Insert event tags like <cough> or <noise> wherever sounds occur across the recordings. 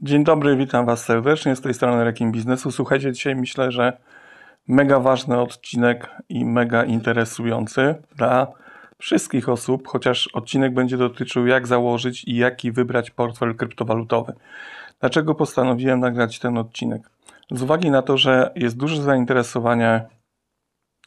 Dzień dobry, witam Was serdecznie z tej strony Rekin Biznesu. Słuchajcie, dzisiaj myślę, że mega ważny odcinek i mega interesujący dla wszystkich osób, chociaż odcinek będzie dotyczył jak założyć i jaki wybrać portfel kryptowalutowy. Dlaczego postanowiłem nagrać ten odcinek? Z uwagi na to, że jest duże zainteresowanie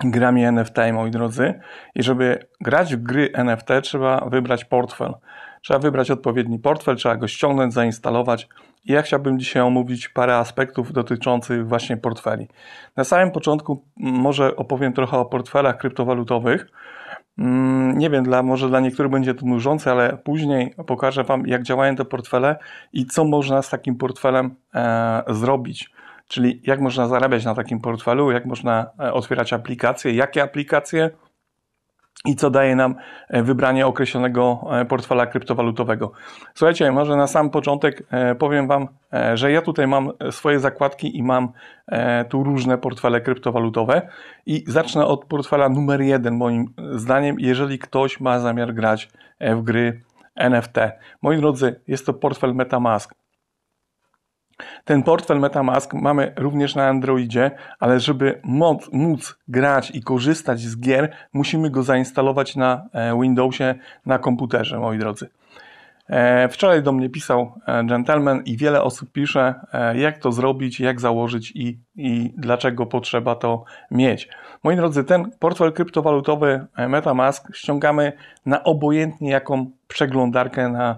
grami NFT, moi drodzy, i żeby grać w gry NFT, trzeba wybrać portfel. Trzeba wybrać odpowiedni portfel, trzeba go ściągnąć, zainstalować, ja chciałbym dzisiaj omówić parę aspektów dotyczących właśnie portfeli. Na samym początku może opowiem trochę o portfelach kryptowalutowych. Mm, nie wiem, dla, może dla niektórych będzie to nużące, ale później pokażę Wam, jak działają te portfele i co można z takim portfelem e, zrobić. Czyli jak można zarabiać na takim portfelu, jak można e, otwierać aplikacje, jakie aplikacje, i co daje nam e, wybranie określonego e, portfela kryptowalutowego. Słuchajcie, może na sam początek e, powiem Wam, że ja tutaj mam swoje zakładki i mam tu różne portfele kryptowalutowe i zacznę od portfela numer jeden moim zdaniem, jeżeli ktoś ma zamiar grać w gry NFT. Moi drodzy, jest to portfel MetaMask. Ten portfel MetaMask mamy również na Androidzie, ale żeby móc, móc, grać i korzystać z gier, musimy go zainstalować na e, Windowsie na komputerze, moi drodzy. E, wczoraj do mnie pisał e, gentleman i wiele osób pisze, jak to zrobić, jak założyć i, i dlaczego potrzeba to mieć. Moi drodzy, ten portfel kryptowalutowy MetaMask ściągamy na obojętnie jaką przeglądarkę na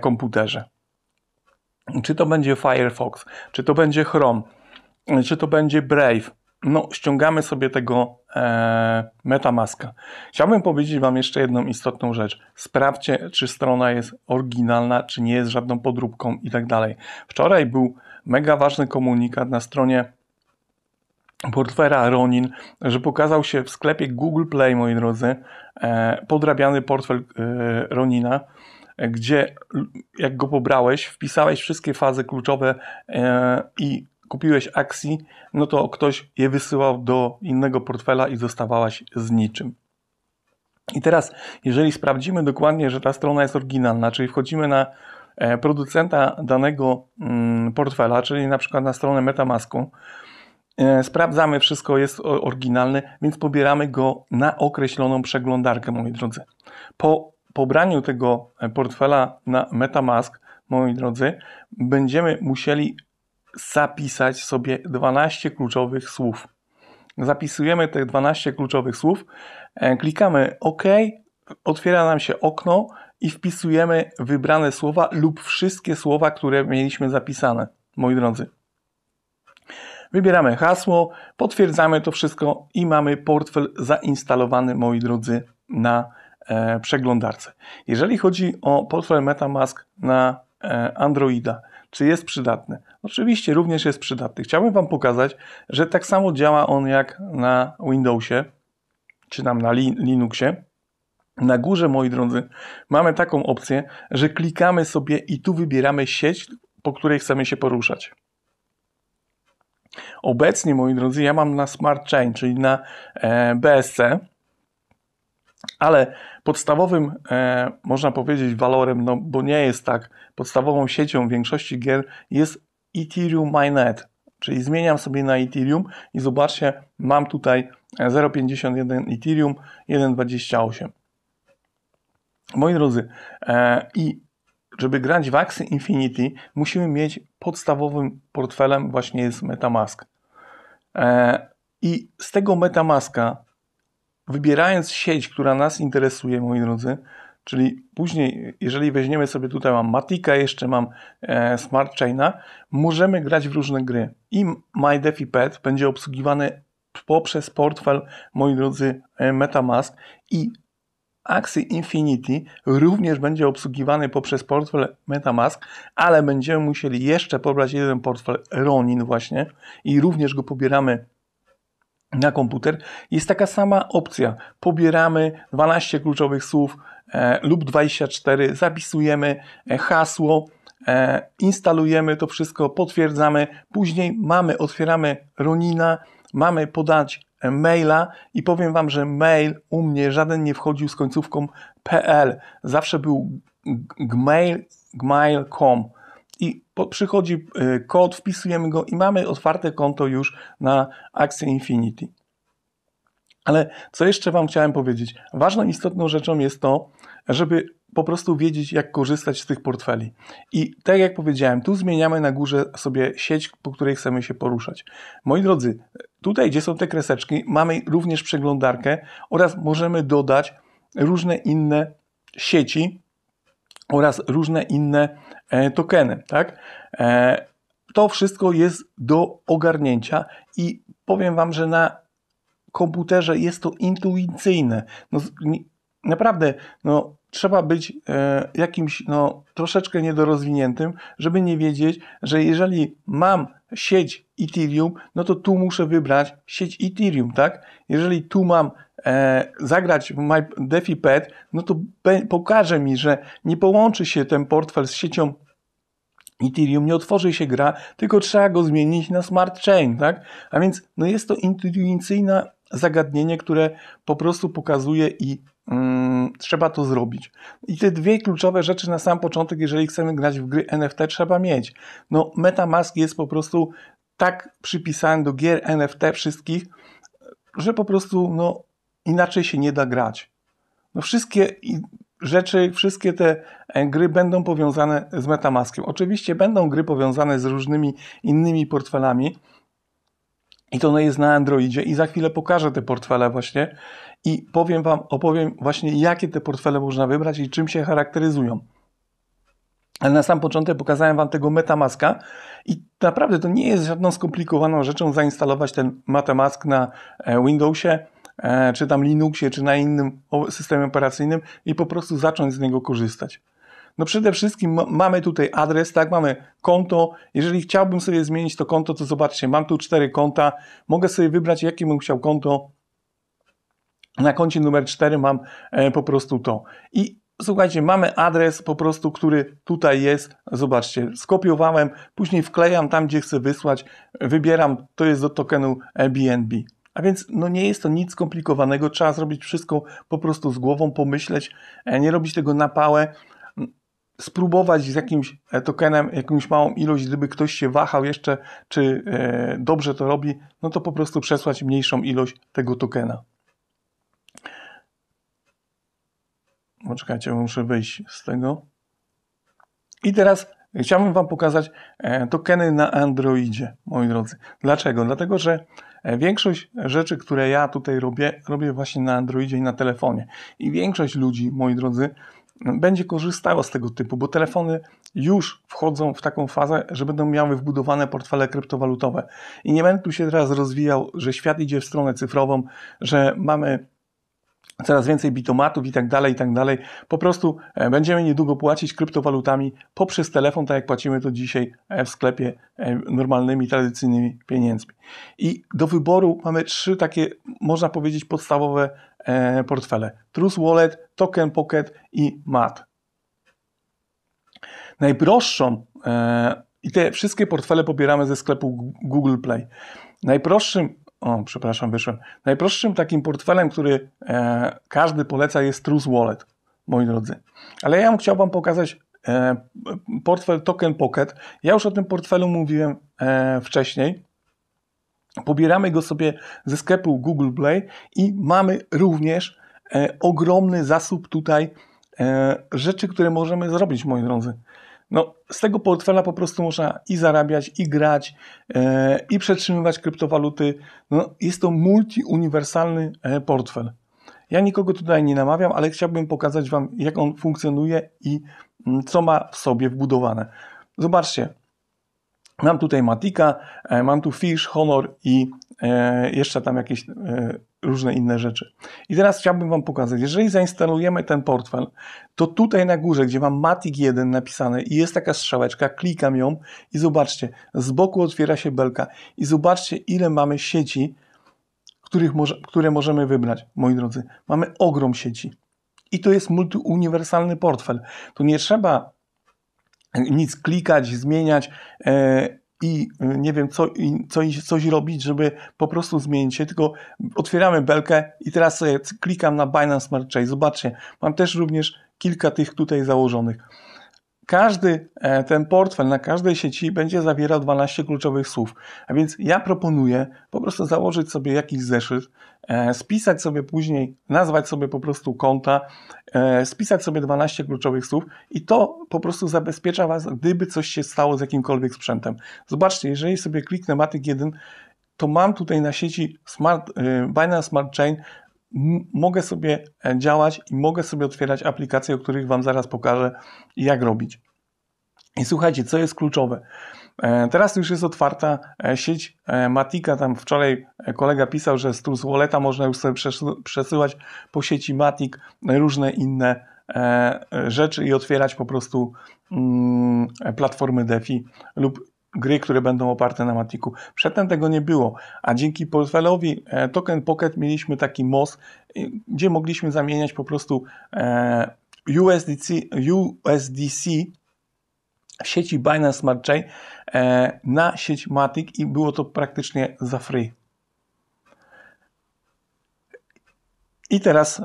komputerze. Czy to będzie Firefox, czy to będzie Chrome, czy to będzie Brave. No, ściągamy sobie tego e, MetaMaska. Chciałbym powiedzieć Wam jeszcze jedną istotną rzecz. Sprawdźcie, czy strona jest oryginalna, czy nie jest żadną podróbką i tak dalej. Wczoraj był mega ważny komunikat na stronie portfela Ronin, że pokazał się w sklepie Google Play, moi drodzy, e, podrabiany portfel e, Ronina gdzie jak go pobrałeś, wpisałeś wszystkie fazy kluczowe e, i kupiłeś akcji, no to ktoś je wysyłał do innego portfela i zostawałaś z niczym. I teraz, jeżeli sprawdzimy dokładnie, że ta strona jest oryginalna, czyli wchodzimy na e, producenta danego mm, portfela, czyli na przykład na stronę Metamasku, e, sprawdzamy, wszystko jest oryginalne, więc pobieramy go na określoną przeglądarkę, moi drodzy. Po pobraniu tego e, portfela na MetaMask, moi drodzy, będziemy musieli zapisać sobie 12 kluczowych słów. Zapisujemy te 12 kluczowych słów, e, klikamy OK, otwiera nam się okno i wpisujemy wybrane słowa lub wszystkie słowa, które mieliśmy zapisane, moi drodzy. Wybieramy hasło, potwierdzamy to wszystko i mamy portfel zainstalowany, moi drodzy, na E, przeglądarce. Jeżeli chodzi o portfel MetaMask na e, Androida, czy jest przydatny? Oczywiście również jest przydatny. Chciałbym Wam pokazać, że tak samo działa on jak na Windowsie, czy tam na Linuxie. Na górze, moi drodzy, mamy taką opcję, że klikamy sobie i tu wybieramy sieć, po której chcemy się poruszać. Obecnie, moi drodzy, ja mam na Smart Chain, czyli na e, BSC, ale podstawowym, e, można powiedzieć, walorem, no bo nie jest tak, podstawową siecią większości gier jest Ethereum Mainnet. Czyli zmieniam sobie na Ethereum i zobaczcie, mam tutaj 0,51 e, Ethereum, 1,28. Moi drodzy, e, i żeby grać w Axie Infinity, musimy mieć podstawowym portfelem właśnie jest MetaMask. E, I z tego MetaMaska wybierając sieć, która nas interesuje, moi drodzy, czyli później, jeżeli weźmiemy sobie tutaj, mam Matika, jeszcze mam e, Smart Chaina, możemy grać w różne gry. I MyDefiPad będzie obsługiwany poprzez portfel, moi drodzy, e, MetaMask i Axie Infinity również będzie obsługiwany poprzez portfel MetaMask, ale będziemy musieli jeszcze pobrać jeden portfel Ronin właśnie i również go pobieramy na komputer, jest taka sama opcja. Pobieramy 12 kluczowych słów e, lub 24, zapisujemy e, hasło, e, instalujemy to wszystko, potwierdzamy. Później mamy, otwieramy Ronina, mamy podać e, maila i powiem Wam, że mail u mnie żaden nie wchodził z końcówką pl. Zawsze był gmail, gmail.com i po, przychodzi e, kod, wpisujemy go i mamy otwarte konto już na akcję Infinity. Ale co jeszcze Wam chciałem powiedzieć? Ważną, istotną rzeczą jest to, żeby po prostu wiedzieć, jak korzystać z tych portfeli. I tak jak powiedziałem, tu zmieniamy na górze sobie sieć, po której chcemy się poruszać. Moi drodzy, tutaj, gdzie są te kreseczki, mamy również przeglądarkę oraz możemy dodać różne inne sieci oraz różne inne E, tokeny, tak? E, to wszystko jest do ogarnięcia i powiem Wam, że na komputerze jest to intuicyjne. No, naprawdę, no, trzeba być e, jakimś no, troszeczkę niedorozwiniętym, żeby nie wiedzieć, że jeżeli mam sieć Ethereum, no to tu muszę wybrać sieć Ethereum, tak? Jeżeli tu mam e, zagrać w MyDefiPad, no to be, pokaże mi, że nie połączy się ten portfel z siecią Ethereum nie otworzy się gra, tylko trzeba go zmienić na smart chain, tak? A więc no jest to intuicyjne zagadnienie, które po prostu pokazuje i mm, trzeba to zrobić. I te dwie kluczowe rzeczy na sam początek, jeżeli chcemy grać w gry NFT, trzeba mieć. No MetaMask jest po prostu tak przypisany do gier NFT wszystkich, że po prostu no inaczej się nie da grać. No wszystkie rzeczy, wszystkie te e, gry będą powiązane z Metamaskiem. Oczywiście będą gry powiązane z różnymi innymi portfelami. I to jest na Androidzie i za chwilę pokażę te portfele właśnie i powiem Wam, opowiem właśnie jakie te portfele można wybrać i czym się charakteryzują. Ale na sam początek pokazałem Wam tego Metamaska i naprawdę to nie jest żadną skomplikowaną rzeczą zainstalować ten Metamask na e, Windowsie E, czy tam Linuxie, czy na innym systemie operacyjnym i po prostu zacząć z niego korzystać. No przede wszystkim mamy tutaj adres, tak, mamy konto. Jeżeli chciałbym sobie zmienić to konto, to zobaczcie, mam tu cztery konta. Mogę sobie wybrać, jakie bym chciał konto. Na koncie numer 4 mam e, po prostu to. I słuchajcie, mamy adres po prostu, który tutaj jest. Zobaczcie, skopiowałem, później wklejam tam, gdzie chcę wysłać, wybieram, to jest do tokenu BNB. A więc no nie jest to nic skomplikowanego, trzeba zrobić wszystko po prostu z głową, pomyśleć, e, nie robić tego na pałę, spróbować z jakimś e, tokenem, jakąś małą ilość, gdyby ktoś się wahał jeszcze, czy e, dobrze to robi, no to po prostu przesłać mniejszą ilość tego tokena. Poczekajcie, muszę wyjść z tego. I teraz Chciałbym Wam pokazać e, tokeny na Androidzie, moi drodzy. Dlaczego? Dlatego, że e, większość rzeczy, które ja tutaj robię, robię właśnie na Androidzie i na telefonie. I większość ludzi, moi drodzy, będzie korzystała z tego typu, bo telefony już wchodzą w taką fazę, że będą miały wbudowane portfele kryptowalutowe. I nie będę tu się teraz rozwijał, że świat idzie w stronę cyfrową, że mamy coraz więcej bitomatów i tak dalej, i tak dalej. Po prostu e, będziemy niedługo płacić kryptowalutami poprzez telefon, tak jak płacimy to dzisiaj e, w sklepie e, normalnymi, tradycyjnymi pieniędzmi. I do wyboru mamy trzy takie, można powiedzieć, podstawowe portfele. Trust Wallet, Token Pocket i MAT. Najprostszą i te wszystkie portfele pobieramy ze sklepu Google Play. Najprostszym o, przepraszam, wyszłem. Najprostszym takim portfelem, który e, każdy poleca, jest Trust Wallet, moi drodzy. Ale ja chciałbym Wam pokazać e, portfel Token Pocket. Ja już o tym portfelu mówiłem e, wcześniej. Pobieramy go sobie ze sklepu Google Play i mamy również e, ogromny zasób tutaj e, rzeczy, które możemy zrobić, moi drodzy. No, z tego portfela po prostu można i zarabiać, i grać, e, i przetrzymywać kryptowaluty. No, jest to multiuniwersalny e, portfel. Ja nikogo tutaj nie namawiam, ale chciałbym pokazać Wam, jak on funkcjonuje i mm, co ma w sobie wbudowane. Zobaczcie, mam tutaj Matika, e, mam tu Fish, Honor i E, jeszcze tam jakieś e, różne inne rzeczy. I teraz chciałbym Wam pokazać, jeżeli zainstalujemy ten portfel, to tutaj na górze, gdzie mam Matic 1 napisane i jest taka strzałeczka, klikam ją i zobaczcie, z boku otwiera się belka i zobaczcie ile mamy sieci, których może, które możemy wybrać, moi drodzy. Mamy ogrom sieci. I to jest multiuniwersalny portfel. Tu nie trzeba nic klikać, zmieniać. E, i y, nie wiem, co, i coś, coś robić, żeby po prostu zmienić się, tylko otwieramy belkę i teraz sobie klikam na Binance Smart Chain. Zobaczcie, mam też również kilka tych tutaj założonych każdy e, ten portfel na każdej sieci będzie zawierał 12 kluczowych słów. A więc ja proponuję po prostu założyć sobie jakiś zeszyt, e, spisać sobie później, nazwać sobie po prostu konta, e, spisać sobie 12 kluczowych słów i to po prostu zabezpiecza Was, gdyby coś się stało z jakimkolwiek sprzętem. Zobaczcie, jeżeli sobie kliknę Matic 1, to mam tutaj na sieci Smart, Binance Smart Chain mogę sobie e, działać i mogę sobie otwierać aplikacje, o których Wam zaraz pokażę, jak robić. I słuchajcie, co jest kluczowe. E, teraz już jest otwarta e, sieć Matika. Tam wczoraj kolega pisał, że z Tools Walleta można już sobie przesyłać po sieci Matic różne inne rzeczy i otwierać po prostu mm, platformy DeFi lub gry, które będą oparte na Matiku. Przedtem tego nie było, a dzięki portfelowi e, Token Pocket mieliśmy taki most, e, gdzie mogliśmy zamieniać po prostu e, USDC, USDC w sieci Binance Smart Chain na sieć Matic i było to praktycznie za free. I teraz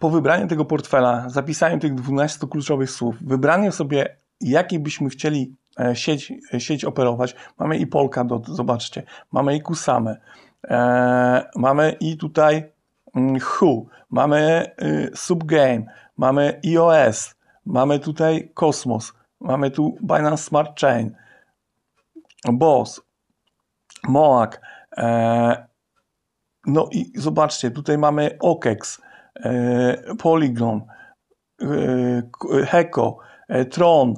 po wybraniu tego portfela, zapisaniu tych 12 kluczowych słów, wybraniu sobie, jaki byśmy chcieli E, sieć, e, sieć operować. Mamy i Polkadot, zobaczcie, mamy i Kusame, e, mamy i tutaj mm, Who, mamy y, Subgame, mamy iOS, mamy tutaj Kosmos, mamy tu Binance Smart Chain, Boss, Moak, e, no i zobaczcie, tutaj mamy OKEX, e, Polygon, e, Heko, Tron,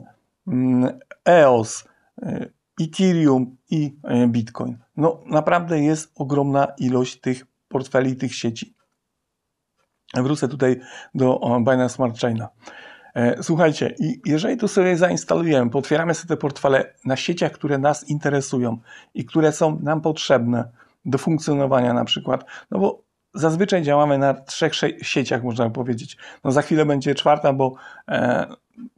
mm, EOS, y, Ethereum i y, Bitcoin. No naprawdę jest ogromna ilość tych portfeli, tych sieci. Wrócę tutaj do Binance Smart Chaina. E, słuchajcie, jeżeli to sobie zainstalujemy, potwieramy sobie te portfele na sieciach, które nas interesują i które są nam potrzebne do funkcjonowania na przykład, no bo zazwyczaj działamy na trzech sieciach, można powiedzieć. No za chwilę będzie czwarta, bo e,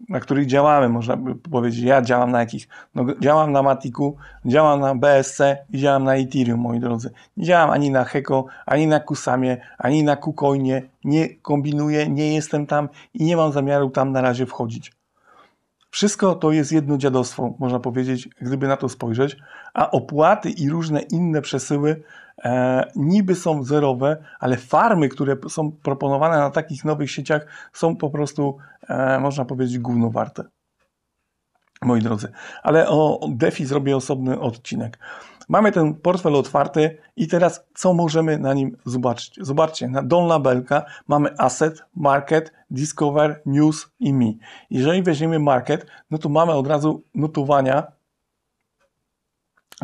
na których działamy, można by powiedzieć, ja działam na jakich? No, działam na Matiku, działam na BSC i działam na Ethereum, moi drodzy. Nie działam ani na Heko, ani na Kusamie, ani na Kukoinie, nie kombinuję, nie jestem tam i nie mam zamiaru tam na razie wchodzić. Wszystko to jest jedno dziadostwo, można powiedzieć, gdyby na to spojrzeć, a opłaty i różne inne przesyły e, niby są zerowe, ale farmy, które są proponowane na takich nowych sieciach są po prostu, e, można powiedzieć, gównowarte. Moi drodzy, ale o DeFi zrobię osobny odcinek. Mamy ten portfel otwarty i teraz co możemy na nim zobaczyć? Zobaczcie, na dolna belka mamy asset, market, discover, news i mi. Jeżeli weźmiemy market, no to mamy od razu notowania,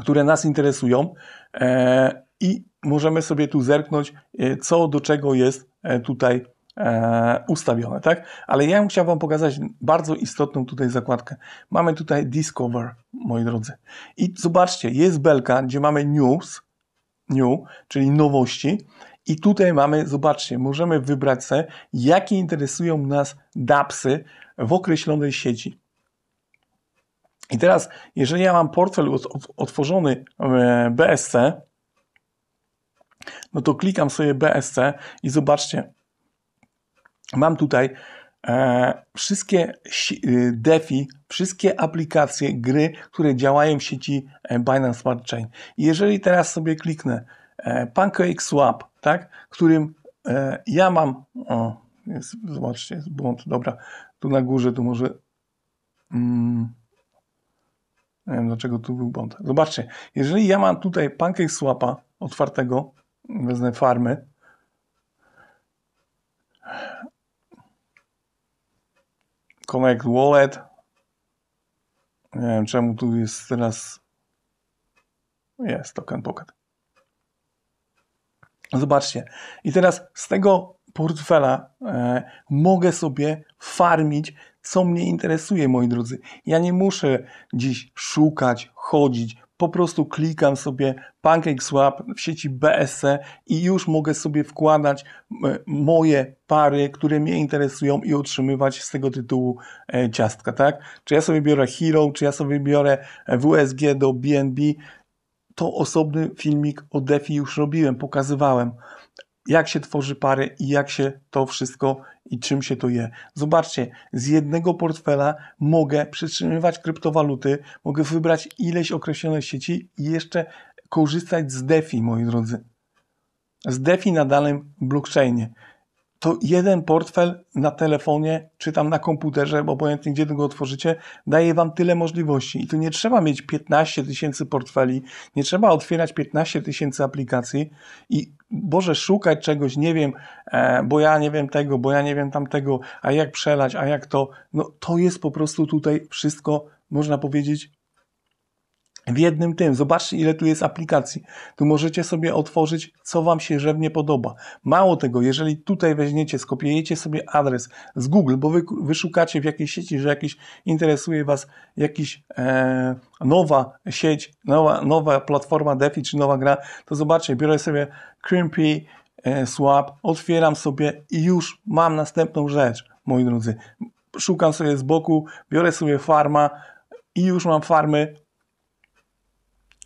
które nas interesują. Eee, i możemy sobie tu zerknąć, e, co do czego jest e, tutaj e, ustawione, tak? Ale ja chciałem Wam pokazać bardzo istotną tutaj zakładkę. Mamy tutaj Discover, moi drodzy. I zobaczcie, jest belka, gdzie mamy News, New, czyli nowości. I tutaj mamy, zobaczcie, możemy wybrać sobie, jakie interesują nas DAPSy w określonej sieci. I teraz, jeżeli ja mam portfel otworzony BSC, no to klikam sobie BSC i zobaczcie, mam tutaj e, wszystkie y, DeFi, wszystkie aplikacje, gry, które działają w sieci e, Binance Smart Chain. I jeżeli teraz sobie kliknę e, Swap, tak, którym e, ja mam, o, jest, zobaczcie, jest błąd, dobra, tu na górze, tu może... Mm, nie wiem dlaczego tu był błąd. Zobaczcie, jeżeli ja mam tutaj pancake swapa otwartego, Wezmę farmy. Connect Wallet. Nie wiem czemu tu jest teraz. Jest token pocket. Zobaczcie. I teraz z tego portfela e, mogę sobie farmić, co mnie interesuje, moi drodzy. Ja nie muszę dziś szukać, chodzić, po prostu klikam sobie PancakeSwap w sieci BSC i już mogę sobie wkładać moje pary, które mnie interesują i otrzymywać z tego tytułu e, ciastka, tak? Czy ja sobie biorę Hero, czy ja sobie biorę e, WSG do BNB, to osobny filmik o DeFi już robiłem, pokazywałem jak się tworzy pary i jak się to wszystko i czym się to je. Zobaczcie, z jednego portfela mogę przytrzymywać kryptowaluty, mogę wybrać ileś określonych sieci i jeszcze korzystać z DeFi, moi drodzy. Z DeFi na danym blockchainie. To jeden portfel na telefonie czy tam na komputerze, bo obojętnie gdzie go otworzycie, daje Wam tyle możliwości. I tu nie trzeba mieć 15 tysięcy portfeli, nie trzeba otwierać 15 tysięcy aplikacji i Boże, szukać czegoś, nie wiem, e, bo ja nie wiem tego, bo ja nie wiem tamtego, a jak przelać, a jak to. No to jest po prostu tutaj wszystko, można powiedzieć, w jednym tym. Zobaczcie, ile tu jest aplikacji. Tu możecie sobie otworzyć, co Wam się żewnie podoba. Mało tego, jeżeli tutaj weźmiecie, skopiujecie sobie adres z Google, bo wy, wyszukacie w jakiejś sieci, że jakiś interesuje Was jakiś e, nowa sieć, nowa, nowa platforma DeFi czy nowa gra, to zobaczcie, biorę sobie Crimpy e, Swap, otwieram sobie i już mam następną rzecz, moi drodzy. Szukam sobie z boku, biorę sobie farma i już mam farmy,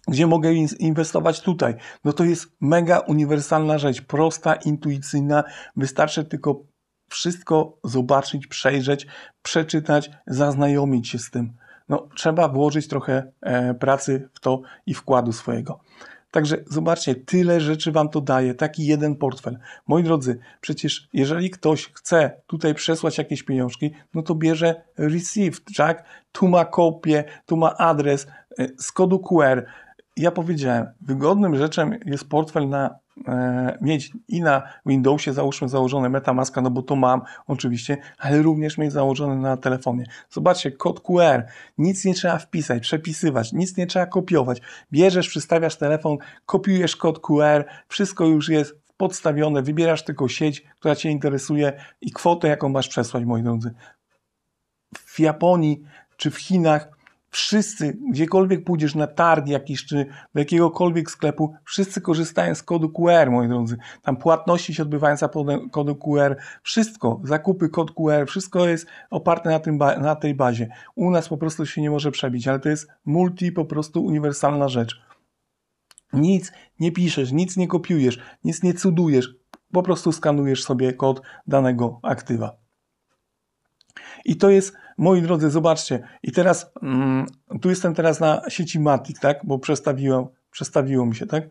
gdzie mogę inwestować tutaj. No to jest mega uniwersalna rzecz, prosta, intuicyjna, wystarczy tylko wszystko zobaczyć, przejrzeć, przeczytać, zaznajomić się z tym. No, trzeba włożyć trochę e, pracy w to i wkładu swojego. Także zobaczcie, tyle rzeczy Wam to daje, taki jeden portfel. Moi drodzy, przecież jeżeli ktoś chce tutaj przesłać jakieś pieniążki, no to bierze received tak? Tu ma kopię, tu ma adres, e, z kodu QR, ja powiedziałem, wygodnym rzeczem jest portfel na e, mieć i na Windowsie załóżmy założone MetaMaska, no bo to mam oczywiście, ale również mieć założone na telefonie. Zobaczcie, kod QR, nic nie trzeba wpisać, przepisywać, nic nie trzeba kopiować. Bierzesz, przystawiasz telefon, kopiujesz kod QR, wszystko już jest podstawione, wybierasz tylko sieć, która Cię interesuje i kwotę, jaką masz przesłać, moi drodzy. W Japonii czy w Chinach wszyscy, gdziekolwiek pójdziesz na targ jakiś, czy do jakiegokolwiek sklepu, wszyscy korzystają z kodu QR, moi drodzy. Tam płatności się odbywają za kodu QR, wszystko, zakupy kod QR, wszystko jest oparte na, tym, na tej bazie. U nas po prostu się nie może przebić, ale to jest multi, po prostu uniwersalna rzecz. Nic nie piszesz, nic nie kopiujesz, nic nie cudujesz, po prostu skanujesz sobie kod danego aktywa. I to jest, moi drodzy, zobaczcie. I teraz, mm, tu jestem teraz na sieci Matic, tak? Bo przestawiłem, przestawiło mi się, tak?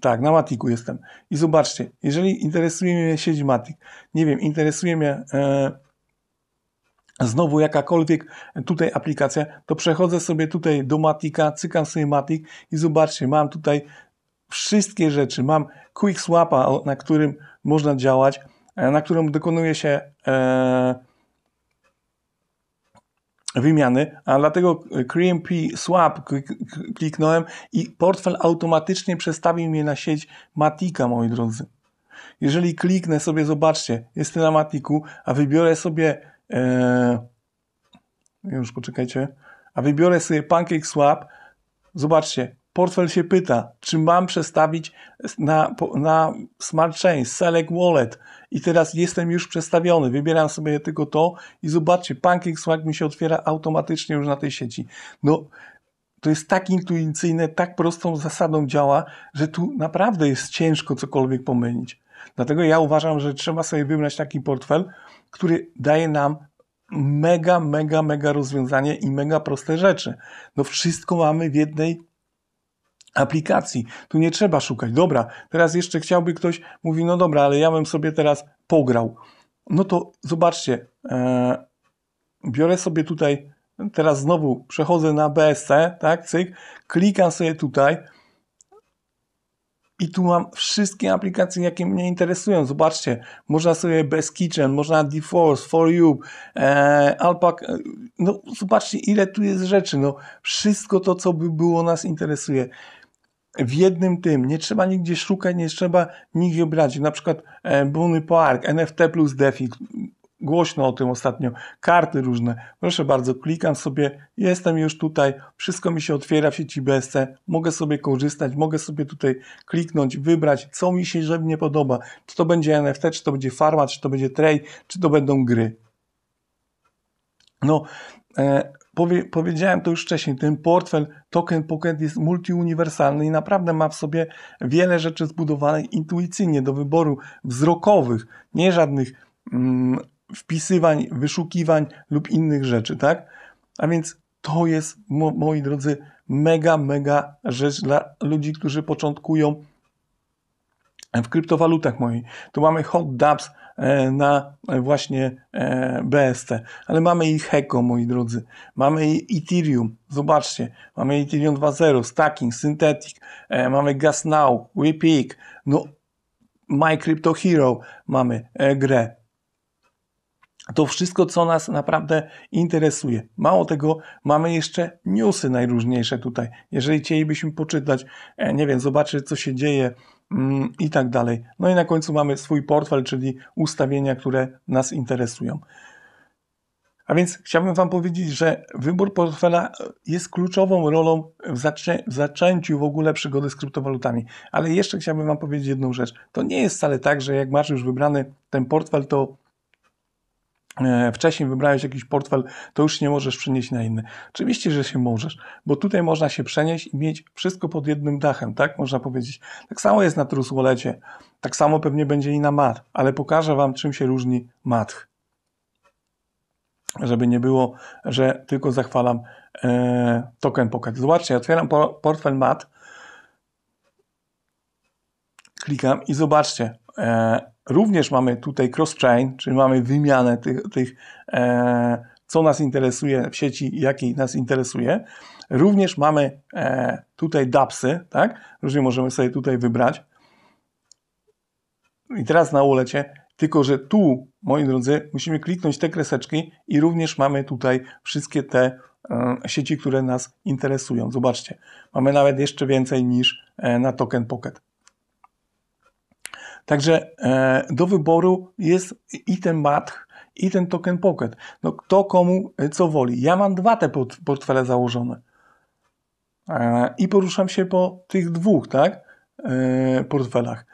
Tak, na Matiku jestem. I zobaczcie, jeżeli interesuje mnie sieć Matic, nie wiem, interesuje mnie e, znowu jakakolwiek tutaj aplikacja, to przechodzę sobie tutaj do Matika, cykam sobie Matic i zobaczcie, mam tutaj wszystkie rzeczy. Mam Quick Swapa, na którym można działać. E, na którym dokonuje się e, wymiany, a dlatego CreamP Swap kliknąłem i portfel automatycznie przestawił mnie na sieć Matika, moi drodzy. Jeżeli kliknę sobie, zobaczcie, jestem na Matiku, a wybiorę sobie e, już poczekajcie, a wybiorę sobie Pancake Swap, zobaczcie, portfel się pyta, czy mam przestawić na, na Smart Chain, Select Wallet i teraz jestem już przestawiony, wybieram sobie tylko to i zobaczcie, PancakeSwag mi się otwiera automatycznie już na tej sieci. No, to jest tak intuicyjne, tak prostą zasadą działa, że tu naprawdę jest ciężko cokolwiek pomylić. Dlatego ja uważam, że trzeba sobie wybrać taki portfel, który daje nam mega, mega, mega rozwiązanie i mega proste rzeczy. No wszystko mamy w jednej aplikacji. Tu nie trzeba szukać. Dobra, teraz jeszcze chciałby ktoś, mówi, no dobra, ale ja bym sobie teraz pograł. No to zobaczcie, e, biorę sobie tutaj, teraz znowu przechodzę na BSC, tak, cyk, klikam sobie tutaj i tu mam wszystkie aplikacje, jakie mnie interesują. Zobaczcie, można sobie Best Kitchen, można DeForce, For You, e, Alpac, e, no zobaczcie ile tu jest rzeczy, no wszystko to, co by było nas interesuje w jednym tym. Nie trzeba nigdzie szukać, nie trzeba nigdzie brać. Na przykład e, Buny Park, NFT plus DeFi, głośno o tym ostatnio, karty różne. Proszę bardzo, klikam sobie, jestem już tutaj, wszystko mi się otwiera w sieci BSC, mogę sobie korzystać, mogę sobie tutaj kliknąć, wybrać, co mi się żebnie podoba. Czy to będzie NFT, czy to będzie farma, czy to będzie trade, czy to będą gry. No, e, Powie, powiedziałem to już wcześniej, ten portfel Token Pocket jest multiuniwersalny i naprawdę ma w sobie wiele rzeczy zbudowanych intuicyjnie do wyboru wzrokowych, nie żadnych mm, wpisywań, wyszukiwań lub innych rzeczy, tak? A więc to jest, mo moi drodzy, mega, mega rzecz dla ludzi, którzy początkują w kryptowalutach mojej. Tu mamy hot dubs e, na e, właśnie e, BST, ale mamy i Heko, moi drodzy. Mamy i Ethereum, zobaczcie. Mamy Ethereum 2.0, Stacking, Synthetic, mamy Gas Now, WePeak, no My Crypto Hero mamy grę. To wszystko, co nas naprawdę interesuje. Mało tego, mamy jeszcze newsy najróżniejsze tutaj. Jeżeli chcielibyśmy poczytać, nie wiem, zobaczyć, co się dzieje Mm, i tak dalej. No i na końcu mamy swój portfel, czyli ustawienia, które nas interesują. A więc chciałbym Wam powiedzieć, że wybór portfela jest kluczową rolą w, zaczę w zaczęciu w ogóle przygody z kryptowalutami. Ale jeszcze chciałbym Wam powiedzieć jedną rzecz. To nie jest wcale tak, że jak masz już wybrany ten portfel, to E, wcześniej wybrałeś jakiś portfel, to już nie możesz przenieść na inny. Oczywiście, że się możesz, bo tutaj można się przenieść i mieć wszystko pod jednym dachem, tak można powiedzieć. Tak samo jest na Truswallecie, tak samo pewnie będzie i na MAT, ale pokażę Wam, czym się różni MAT. Żeby nie było, że tylko zachwalam e, token Pocket. Zobaczcie, otwieram po, portfel MAT, klikam i zobaczcie, e, Również mamy tutaj cross-chain, czyli mamy wymianę tych, tych e, co nas interesuje w sieci, jakiej nas interesuje. Również mamy e, tutaj DAPSy, tak? Różnie możemy sobie tutaj wybrać. I teraz na ulecie, tylko że tu, moi drodzy, musimy kliknąć te kreseczki i również mamy tutaj wszystkie te e, sieci, które nas interesują. Zobaczcie, mamy nawet jeszcze więcej niż e, na Token Pocket. Także e, do wyboru jest i ten MATH, i ten token Pocket. No, kto komu e, co woli. Ja mam dwa te portfele założone. E, I poruszam się po tych dwóch, tak? Portfelach.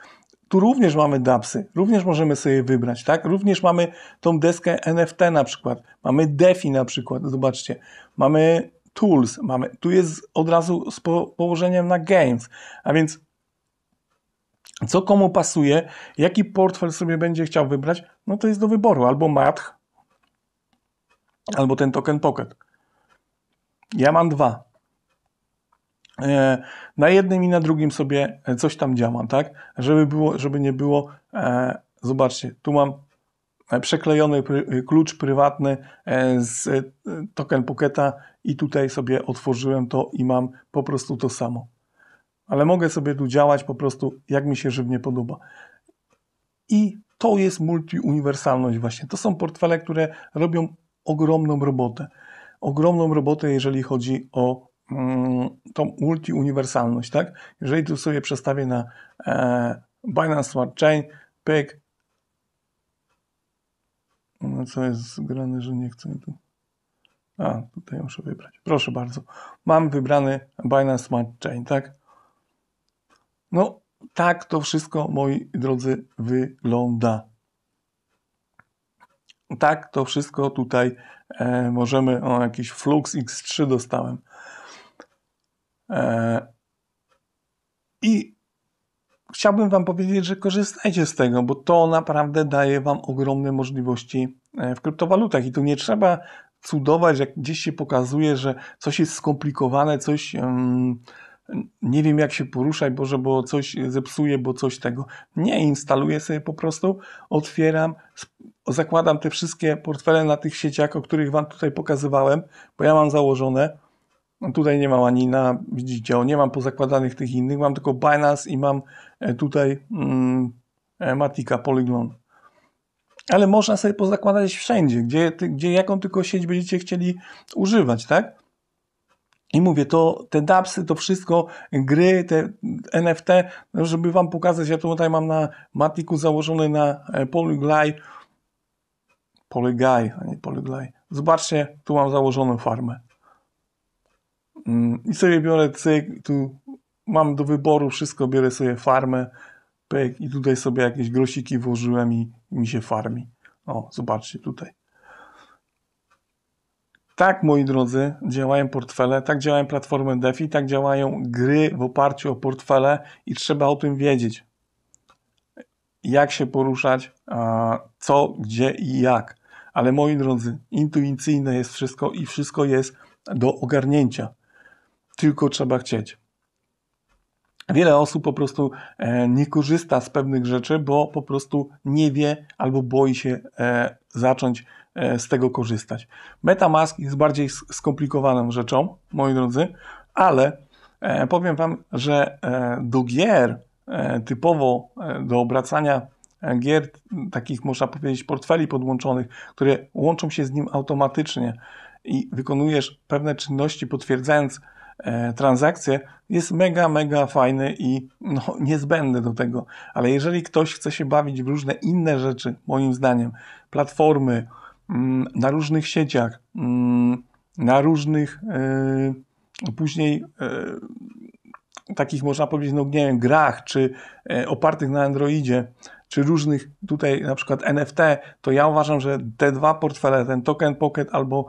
Tu również mamy DAPSy, również możemy sobie wybrać, tak? Również mamy tą deskę NFT na przykład, mamy DeFi na przykład, zobaczcie, mamy Tools, mamy, tu jest od razu z położeniem na Games, a więc co komu pasuje, jaki portfel sobie będzie chciał wybrać, no to jest do wyboru. Albo MATH, albo ten token Pocket. Ja mam dwa. E, na jednym i na drugim sobie coś tam działam, tak? Żeby, było, żeby nie było, e, zobaczcie, tu mam e, przeklejony klucz prywatny z token Pocketa i tutaj sobie otworzyłem to i mam po prostu to samo ale mogę sobie tu działać po prostu jak mi się żywnie podoba. I to jest multiuniwersalność właśnie. To są portfele, które robią ogromną robotę. Ogromną robotę, jeżeli chodzi o tą mm, tą multiuniwersalność, tak? Jeżeli tu sobie przestawię na e, Binance Smart Chain, pyk, no co jest zgrane, że nie chcę tu. A, tutaj muszę wybrać. Proszę bardzo. Mam wybrany Binance Smart Chain, tak? No, tak to wszystko, moi drodzy, wygląda. Tak to wszystko tutaj e, możemy. O, jakiś Flux X3 dostałem. E, I chciałbym Wam powiedzieć, że korzystajcie z tego, bo to naprawdę daje Wam ogromne możliwości e, w kryptowalutach i tu nie trzeba cudować, jak gdzieś się pokazuje, że coś jest skomplikowane, coś nie wiem jak się poruszać, Boże, bo coś zepsuję, bo coś tego. Nie, instaluję sobie po prostu, otwieram, zakładam te wszystkie portfele na tych sieciach, o których Wam tutaj pokazywałem, bo ja mam założone. No, tutaj nie mam ani na, widzicie, o nie mam pozakładanych tych innych, mam tylko Binance i mam e, tutaj mm, e, Matika Polyglon. Ale można sobie pozakładać wszędzie, gdzie, gdzie jaką tylko sieć będziecie chcieli używać, tak? I mówię, to te dapsy, to wszystko, gry, te NFT, no, żeby Wam pokazać, ja tutaj mam na Matiku założony na e, Polyglaj, Polyglaj, a nie Polyglaj. Zobaczcie, tu mam założoną farmę. Mm, I sobie biorę cyk, tu mam do wyboru wszystko, biorę sobie farmę, pyk i tutaj sobie jakieś grosiki włożyłem i, i mi się farmi. O, zobaczcie tutaj. Tak, moi drodzy, działają portfele, tak działają platformy DeFi, tak działają gry w oparciu o portfele i trzeba o tym wiedzieć. Jak się poruszać, co, gdzie i jak. Ale moi drodzy, intuicyjne jest wszystko i wszystko jest do ogarnięcia. Tylko trzeba chcieć. Wiele osób po prostu e, nie korzysta z pewnych rzeczy, bo po prostu nie wie albo boi się e, zacząć E, z tego korzystać. MetaMask jest bardziej skomplikowaną rzeczą, moi drodzy, ale e, powiem Wam, że e, do gier typowo do obracania gier, takich można powiedzieć portfeli podłączonych, które łączą się z nim automatycznie i wykonujesz pewne czynności potwierdzając e, jest mega, mega fajny i no, <laughs> niezbędny do tego. Ale jeżeli ktoś chce się bawić w różne inne rzeczy, moim zdaniem, platformy, Mm, na różnych sieciach, mm, na różnych e, później e, takich można powiedzieć, no nie wiem, grach, czy e, opartych na Androidzie, czy różnych tutaj na przykład NFT, to ja uważam, że te dwa portfele, ten Token Pocket albo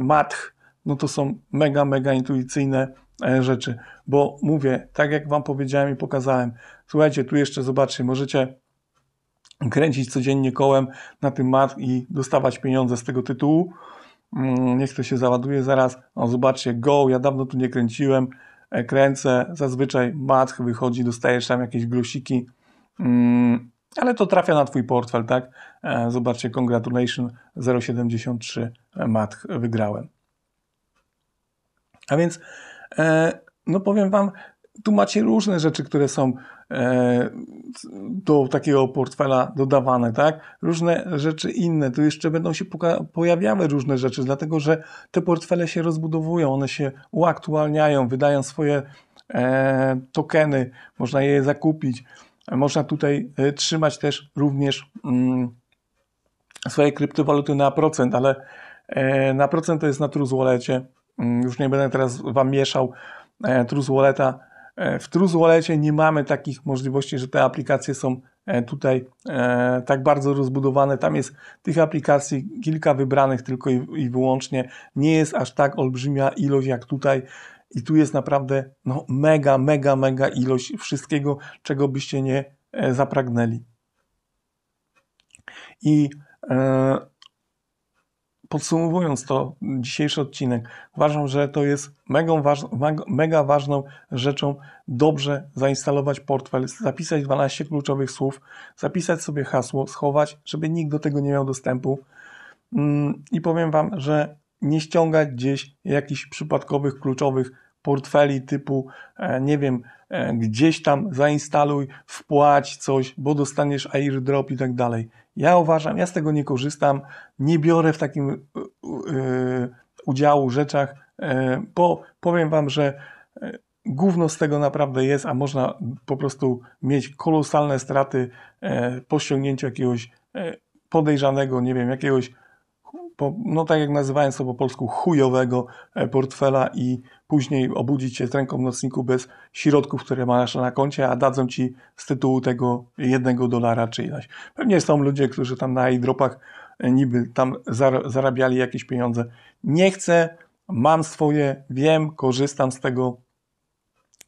MATH, no to są mega, mega intuicyjne rzeczy, bo mówię, tak jak Wam powiedziałem i pokazałem, słuchajcie, tu jeszcze zobaczcie, możecie kręcić codziennie kołem na tym mat i dostawać pieniądze z tego tytułu. Mm, niech to się załaduje zaraz. O, zobaczcie, go, ja dawno tu nie kręciłem. E, kręcę, zazwyczaj mat wychodzi, dostajesz tam jakieś grosiki, mm, ale to trafia na Twój portfel, tak? E, zobaczcie, congratulations, 0,73 e, mat wygrałem. A więc, no powiem Wam, tu macie różne rzeczy, które są E, do takiego portfela dodawane, tak? Różne rzeczy inne, tu jeszcze będą się pojawiały różne rzeczy, dlatego że te portfele się rozbudowują, one się uaktualniają, wydają swoje e, tokeny, można je zakupić. Można tutaj e, trzymać też również mm, swoje kryptowaluty na procent, ale e, na procent to jest na True mm, Już nie będę teraz Wam mieszał e, E, w TrueWallecie nie mamy takich możliwości, że te aplikacje są e, tutaj e, tak bardzo rozbudowane. Tam jest tych aplikacji kilka wybranych tylko i wyłącznie. Nie jest aż tak olbrzymia ilość jak tutaj. I tu jest naprawdę no, mega, mega, mega ilość wszystkiego, czego byście nie zapragnęli. I podsumowując to, dzisiejszy odcinek, uważam, że to jest mega, waż, mega ważną rzeczą dobrze zainstalować portfel, zapisać 12 kluczowych słów, zapisać sobie hasło, schować, żeby nikt do tego nie miał dostępu. Mm, I powiem Wam, że nie ściągać gdzieś jakichś przypadkowych, kluczowych portfeli typu, e, nie wiem, e, gdzieś tam zainstaluj, wpłać coś, bo dostaniesz airdrop i tak dalej. Ja uważam, ja z tego nie korzystam, nie biorę w takim e, udziału rzeczach, bo powiem Wam, że gówno z tego naprawdę jest, a można po prostu mieć kolosalne straty po ściągnięciu jakiegoś podejrzanego, nie wiem, jakiegoś po, no tak jak nazywałem sobie po polsku, chujowego e, portfela i później obudzić się z ręką w nocniku bez środków, które masz na koncie, a dadzą ci z tytułu tego jednego dolara czy ileś. Pewnie są ludzie, którzy tam na iDropach e, niby tam zarabiali jakieś pieniądze. Nie chcę, mam swoje, wiem, korzystam z tego.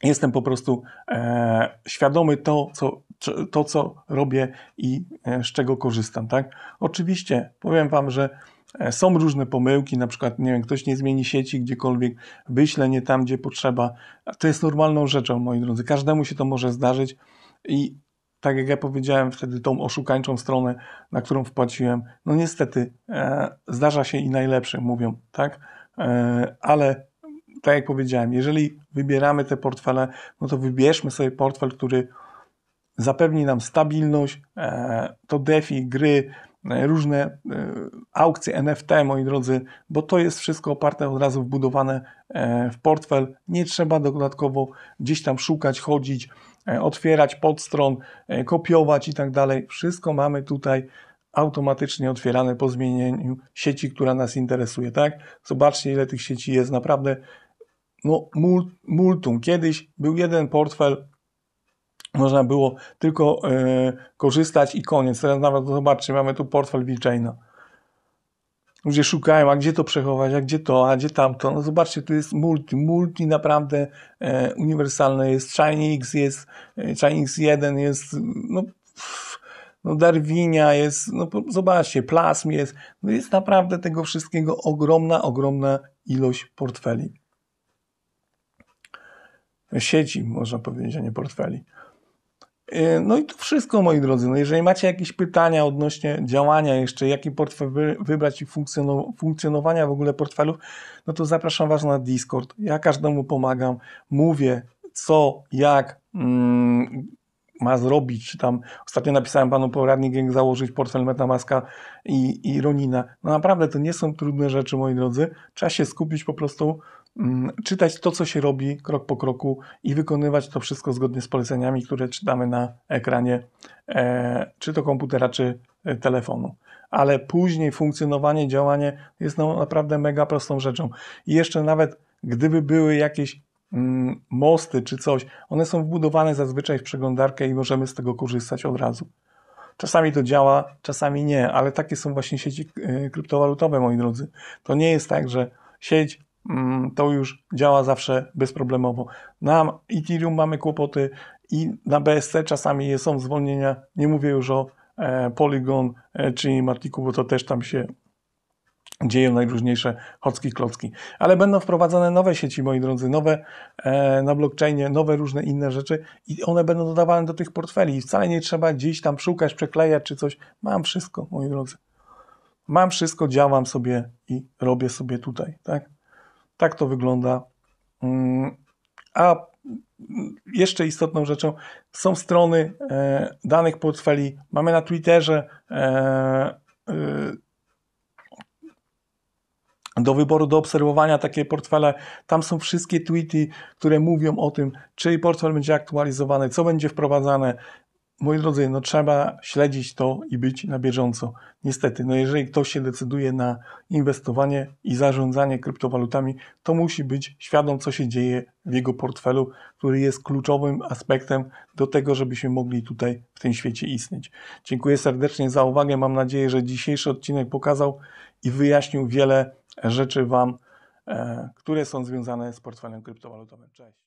Jestem po prostu e, świadomy to co, to, co robię i e, z czego korzystam. Tak? Oczywiście powiem Wam, że E, są różne pomyłki, na przykład, nie wiem, ktoś nie zmieni sieci gdziekolwiek, wyśle nie tam, gdzie potrzeba. To jest normalną rzeczą, moi drodzy. Każdemu się to może zdarzyć i tak jak ja powiedziałem wtedy, tą oszukańczą stronę, na którą wpłaciłem, no niestety e, zdarza się i najlepsze, mówią, tak? E, ale tak jak powiedziałem, jeżeli wybieramy te portfele, no to wybierzmy sobie portfel, który zapewni nam stabilność, e, to defi, gry, E, różne e, aukcje NFT, moi drodzy, bo to jest wszystko oparte od razu wbudowane e, w portfel. Nie trzeba dodatkowo gdzieś tam szukać, chodzić, otwierać podstron, kopiować i tak dalej. Wszystko mamy tutaj automatycznie otwierane po zmienieniu sieci, która nas interesuje, tak? Zobaczcie, ile tych sieci jest naprawdę. No, multum. Kiedyś był jeden portfel można było tylko e, korzystać i koniec. Teraz nawet zobaczcie, mamy tu portfel Bitcoina. Ludzie szukają, a gdzie to przechować, a gdzie to, a gdzie tamto. No zobaczcie, tu jest multi, multi naprawdę e, uniwersalne jest. ChineX jest, e, ChineX 1 jest, no, pff, no Darwinia jest, no zobaczcie, Plasm jest. No jest naprawdę tego wszystkiego ogromna, ogromna ilość portfeli. Sieci, można powiedzieć, a nie portfeli. E, no i to wszystko, moi drodzy. No jeżeli macie jakieś pytania odnośnie działania jeszcze, jaki portfel wybrać i funkcjonowania w ogóle portfelów, no to zapraszam Was na Discord. Ja każdemu pomagam, mówię co, jak mm, ma zrobić, czy tam ostatnio napisałem Panu poradnik, jak założyć portfel Metamaska i, i Ronina. No naprawdę to nie są trudne rzeczy, moi drodzy. Trzeba się skupić po prostu Mm, czytać to, co się robi krok po kroku i wykonywać to wszystko zgodnie z poleceniami, które czytamy na ekranie e, czy to komputera, czy e, telefonu. Ale później funkcjonowanie, działanie jest no naprawdę mega prostą rzeczą. I jeszcze nawet gdyby były jakieś mm, mosty czy coś, one są wbudowane zazwyczaj w przeglądarkę i możemy z tego korzystać od razu. Czasami to działa, czasami nie, ale takie są właśnie sieci e, kryptowalutowe, moi drodzy. To nie jest tak, że sieć Mm, to już działa zawsze bezproblemowo. Na Ethereum mamy kłopoty i na BSC czasami są zwolnienia. Nie mówię już o e, Polygon e, czy Matiku, bo to też tam się dzieją najróżniejsze chocki klocki. Ale będą wprowadzane nowe sieci, moi drodzy, nowe e, na blockchainie, nowe różne inne rzeczy i one będą dodawane do tych portfeli. I wcale nie trzeba gdzieś tam szukać, przeklejać czy coś. Mam wszystko, moi drodzy. Mam wszystko, działam sobie i robię sobie tutaj, tak? Tak to wygląda. Mm, a jeszcze istotną rzeczą są strony e, danych portfeli. Mamy na Twitterze e, e, do wyboru, do obserwowania takie portfele. Tam są wszystkie tweety, które mówią o tym, czy portfel będzie aktualizowany, co będzie wprowadzane, moi drodzy, no trzeba śledzić to i być na bieżąco. Niestety, no jeżeli ktoś się decyduje na inwestowanie i zarządzanie kryptowalutami, to musi być świadom, co się dzieje w jego portfelu, który jest kluczowym aspektem do tego, żebyśmy mogli tutaj w tym świecie istnieć. Dziękuję serdecznie za uwagę. Mam nadzieję, że dzisiejszy odcinek pokazał i wyjaśnił wiele rzeczy Wam, e, które są związane z portfelem kryptowalutowym. Cześć.